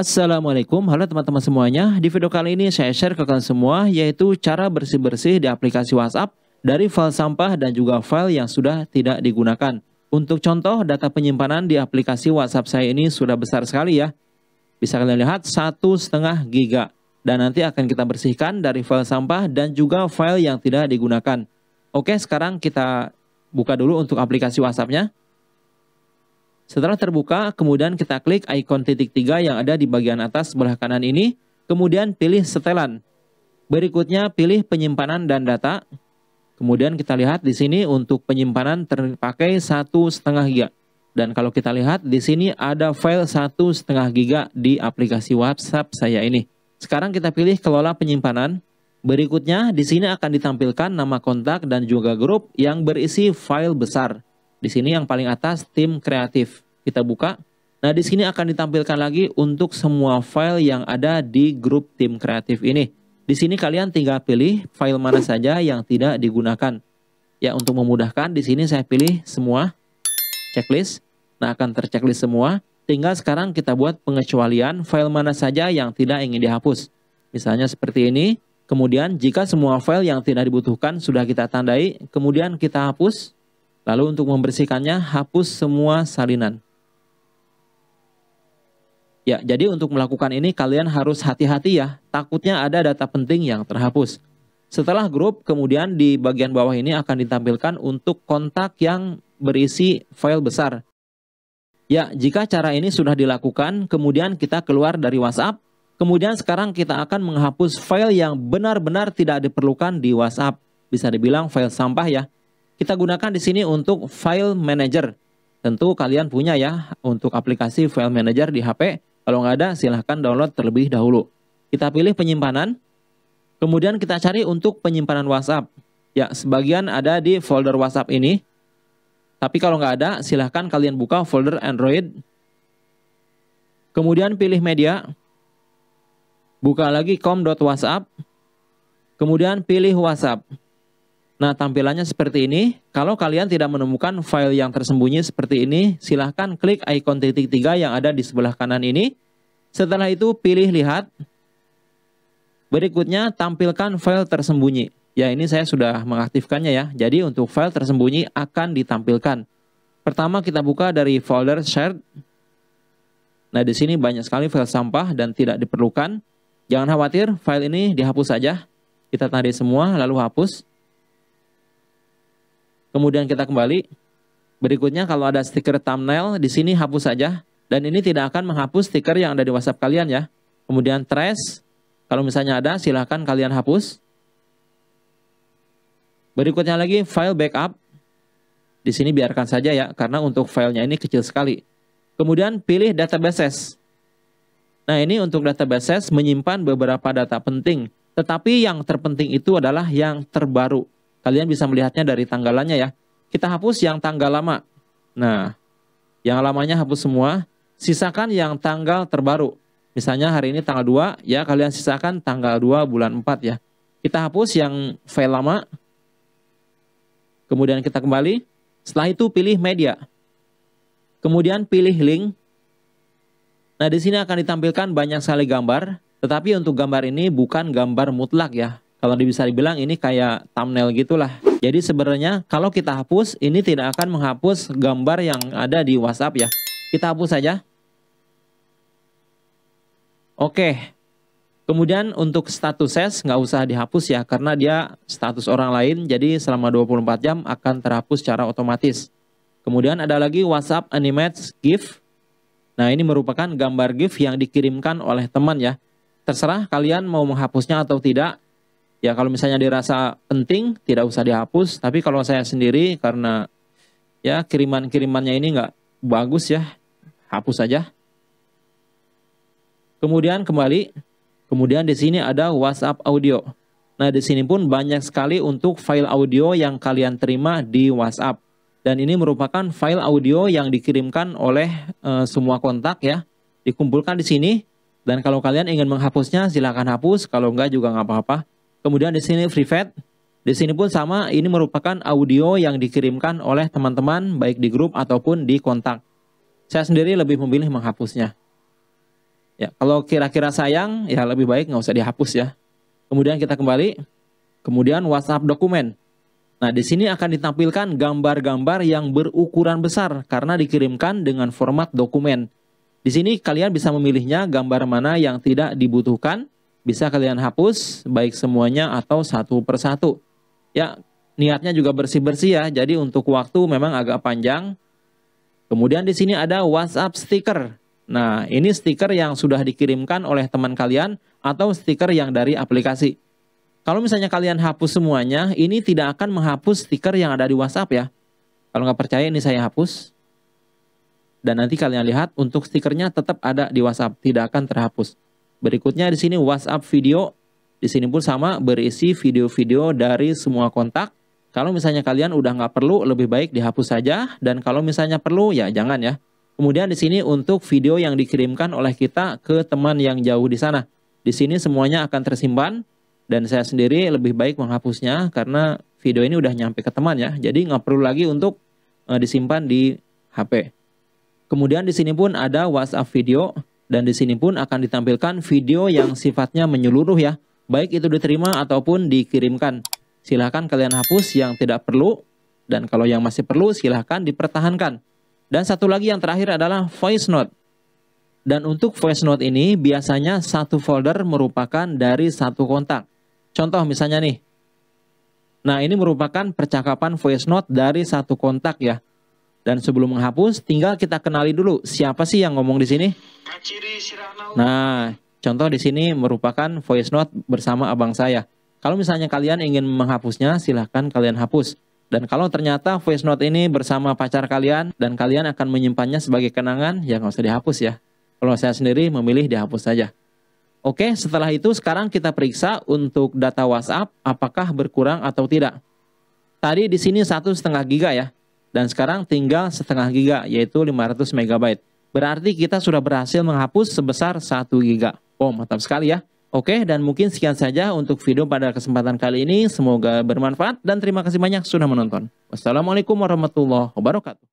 Assalamualaikum, halo teman-teman semuanya. Di video kali ini saya share ke kalian semua yaitu cara bersih-bersih di aplikasi WhatsApp dari file sampah dan juga file yang sudah tidak digunakan. Untuk contoh, data penyimpanan di aplikasi WhatsApp saya ini sudah besar sekali ya. Bisa kalian lihat satu setengah giga. Dan nanti akan kita bersihkan dari file sampah dan juga file yang tidak digunakan. Oke, sekarang kita buka dulu untuk aplikasi WhatsAppnya. Setelah terbuka, kemudian kita klik ikon titik tiga yang ada di bagian atas sebelah kanan ini, kemudian pilih setelan. Berikutnya pilih penyimpanan dan data. Kemudian kita lihat di sini untuk penyimpanan terpakai satu setengah giga. Dan kalau kita lihat di sini ada file satu setengah giga di aplikasi WhatsApp saya ini. Sekarang kita pilih kelola penyimpanan. Berikutnya di sini akan ditampilkan nama kontak dan juga grup yang berisi file besar. Di sini yang paling atas tim kreatif. Kita buka. Nah, di sini akan ditampilkan lagi untuk semua file yang ada di grup tim kreatif ini. Di sini kalian tinggal pilih file mana saja yang tidak digunakan. Ya, untuk memudahkan di sini saya pilih semua checklist. Nah, akan terchecklist semua. Tinggal sekarang kita buat pengecualian file mana saja yang tidak ingin dihapus. Misalnya seperti ini. Kemudian jika semua file yang tidak dibutuhkan sudah kita tandai, kemudian kita hapus. Lalu untuk membersihkannya, hapus semua salinan. Ya, jadi untuk melakukan ini kalian harus hati-hati ya, takutnya ada data penting yang terhapus. Setelah grup, kemudian di bagian bawah ini akan ditampilkan untuk kontak yang berisi file besar. Ya, jika cara ini sudah dilakukan, kemudian kita keluar dari WhatsApp. Kemudian sekarang kita akan menghapus file yang benar-benar tidak diperlukan di WhatsApp. Bisa dibilang file sampah ya. Kita gunakan di sini untuk file manager. Tentu kalian punya ya untuk aplikasi file manager di HP. Kalau nggak ada silahkan download terlebih dahulu. Kita pilih penyimpanan. Kemudian kita cari untuk penyimpanan WhatsApp. Ya, sebagian ada di folder WhatsApp ini. Tapi kalau nggak ada, silahkan kalian buka folder Android. Kemudian pilih media. Buka lagi com.whatsapp. Kemudian pilih WhatsApp. Nah, tampilannya seperti ini. Kalau kalian tidak menemukan file yang tersembunyi seperti ini, silahkan klik ikon titik tiga yang ada di sebelah kanan ini. Setelah itu, pilih lihat. Berikutnya, tampilkan file tersembunyi. Ya, ini saya sudah mengaktifkannya ya. Jadi, untuk file tersembunyi akan ditampilkan. Pertama, kita buka dari folder shared. Nah, di sini banyak sekali file sampah dan tidak diperlukan. Jangan khawatir, file ini dihapus saja. Kita tarik semua, lalu hapus. Kemudian kita kembali. Berikutnya kalau ada stiker thumbnail di sini hapus saja dan ini tidak akan menghapus stiker yang ada di WhatsApp kalian ya. Kemudian trace kalau misalnya ada silahkan kalian hapus. Berikutnya lagi file backup. Di sini biarkan saja ya karena untuk filenya ini kecil sekali. Kemudian pilih databases. Nah ini untuk databases menyimpan beberapa data penting. Tetapi yang terpenting itu adalah yang terbaru. Kalian bisa melihatnya dari tanggalannya ya. Kita hapus yang tanggal lama. Nah, yang lamanya hapus semua, sisakan yang tanggal terbaru. Misalnya hari ini tanggal 2, ya kalian sisakan tanggal 2 bulan 4 ya. Kita hapus yang file lama. Kemudian kita kembali. Setelah itu pilih media. Kemudian pilih link. Nah, di sini akan ditampilkan banyak sekali gambar, tetapi untuk gambar ini bukan gambar mutlak ya. Kalau bisa dibilang ini kayak thumbnail gitulah. Jadi sebenarnya kalau kita hapus, ini tidak akan menghapus gambar yang ada di WhatsApp ya. Kita hapus saja. Oke. Kemudian untuk status ses nggak usah dihapus ya karena dia status orang lain jadi selama 24 jam akan terhapus secara otomatis. Kemudian ada lagi WhatsApp Animates GIF. Nah ini merupakan gambar GIF yang dikirimkan oleh teman ya. Terserah kalian mau menghapusnya atau tidak Ya kalau misalnya dirasa penting tidak usah dihapus, tapi kalau saya sendiri karena ya kiriman-kirimannya ini nggak bagus ya, hapus saja. Kemudian kembali, kemudian di sini ada WhatsApp audio. Nah, di sini pun banyak sekali untuk file audio yang kalian terima di WhatsApp. Dan ini merupakan file audio yang dikirimkan oleh e, semua kontak ya. Dikumpulkan di sini. Dan kalau kalian ingin menghapusnya, silahkan hapus. Kalau enggak juga nggak apa-apa. Kemudian di sini free fat. Di sini pun sama, ini merupakan audio yang dikirimkan oleh teman-teman baik di grup ataupun di kontak. Saya sendiri lebih memilih menghapusnya. Ya, kalau kira-kira sayang, ya lebih baik nggak usah dihapus ya. Kemudian kita kembali, kemudian WhatsApp dokumen. Nah, di sini akan ditampilkan gambar-gambar yang berukuran besar karena dikirimkan dengan format dokumen. Di sini kalian bisa memilihnya gambar mana yang tidak dibutuhkan, bisa kalian hapus baik semuanya atau satu persatu. Ya, niatnya juga bersih-bersih ya. Jadi untuk waktu memang agak panjang. Kemudian di sini ada WhatsApp stiker. Nah, ini stiker yang sudah dikirimkan oleh teman kalian atau stiker yang dari aplikasi. Kalau misalnya kalian hapus semuanya, ini tidak akan menghapus stiker yang ada di WhatsApp ya. Kalau nggak percaya ini saya hapus. Dan nanti kalian lihat untuk stikernya tetap ada di WhatsApp, tidak akan terhapus. Berikutnya di sini WhatsApp video. Di sini pun sama berisi video-video dari semua kontak. Kalau misalnya kalian udah nggak perlu, lebih baik dihapus saja. Dan kalau misalnya perlu, ya jangan ya. Kemudian di sini untuk video yang dikirimkan oleh kita ke teman yang jauh di sana. Di sini semuanya akan tersimpan. Dan saya sendiri lebih baik menghapusnya karena video ini udah nyampe ke teman ya. Jadi nggak perlu lagi untuk eh, disimpan di HP. Kemudian di sini pun ada WhatsApp video. Dan di sini pun akan ditampilkan video yang sifatnya menyeluruh ya, baik itu diterima ataupun dikirimkan. Silahkan kalian hapus yang tidak perlu, dan kalau yang masih perlu silahkan dipertahankan. Dan satu lagi yang terakhir adalah voice note. Dan untuk voice note ini biasanya satu folder merupakan dari satu kontak. Contoh misalnya nih, Nah, ini merupakan percakapan voice note dari satu kontak ya. Dan sebelum menghapus, tinggal kita kenali dulu siapa sih yang ngomong di sini. Nah, contoh di sini merupakan voice note bersama abang saya. Kalau misalnya kalian ingin menghapusnya, silahkan kalian hapus. Dan kalau ternyata voice note ini bersama pacar kalian dan kalian akan menyimpannya sebagai kenangan, ya nggak usah dihapus ya. Kalau saya sendiri memilih dihapus saja. Oke, setelah itu sekarang kita periksa untuk data WhatsApp apakah berkurang atau tidak. Tadi di sini satu setengah giga ya, dan sekarang tinggal setengah giga yaitu 500 megabyte. Berarti kita sudah berhasil menghapus sebesar 1 giga. Oh, mantap sekali ya. Oke, dan mungkin sekian saja untuk video pada kesempatan kali ini. Semoga bermanfaat dan terima kasih banyak sudah menonton. Wassalamualaikum warahmatullahi wabarakatuh.